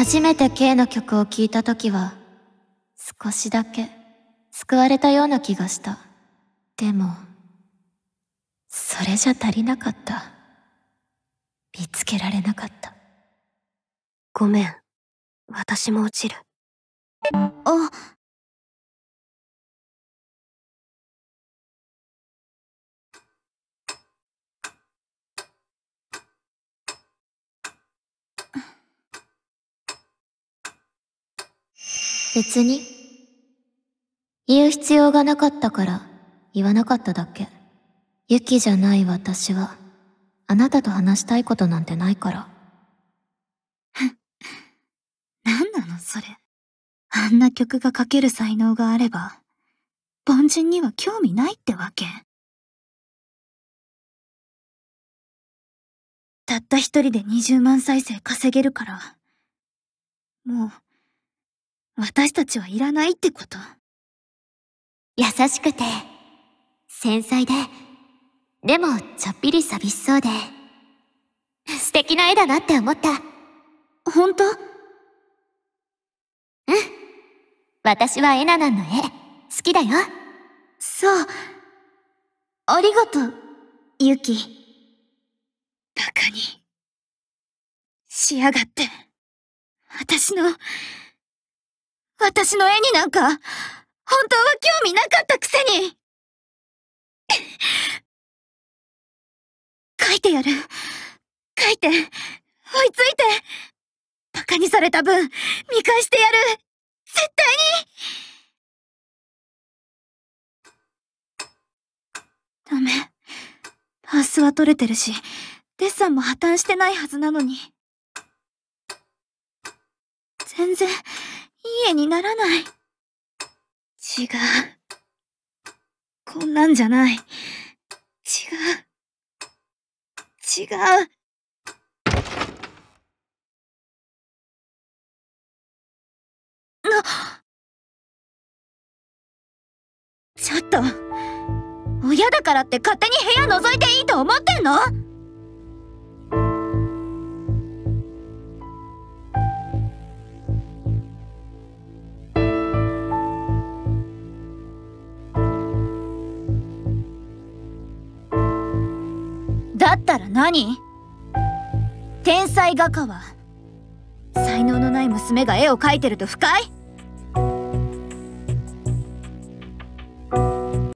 初めて K の曲を聴いた時は、少しだけ救われたような気がした。でも、それじゃ足りなかった。見つけられなかった。ごめん。私も落ちる。あ。別に言う必要がなかったから言わなかっただけ。ユキじゃない私は、あなたと話したいことなんてないから。何なのそれ。あんな曲が書ける才能があれば、凡人には興味ないってわけ。たった一人で20万再生稼げるから、もう、私たちはいらないってこと優しくて、繊細で、でもちょっぴり寂しそうで、素敵な絵だなって思った。本当うん。私はエナナの絵、好きだよ。そう。ありがとう、ユキ。バカに、しやがって。私の、私の絵になんか、本当は興味なかったくせに 書いてやる。書いて、追いついて。馬鹿にされた分、見返してやる。絶対にダメ。パースは取れてるし、デッサンも破綻してないはずなのに。全然、い絵にならない。違う。こんなんじゃない。違う。違う。な、ちょっと、親だからって勝手に部屋覗いていいと思ってんのだったら何天才画家は才能のない娘が絵を描いてると不快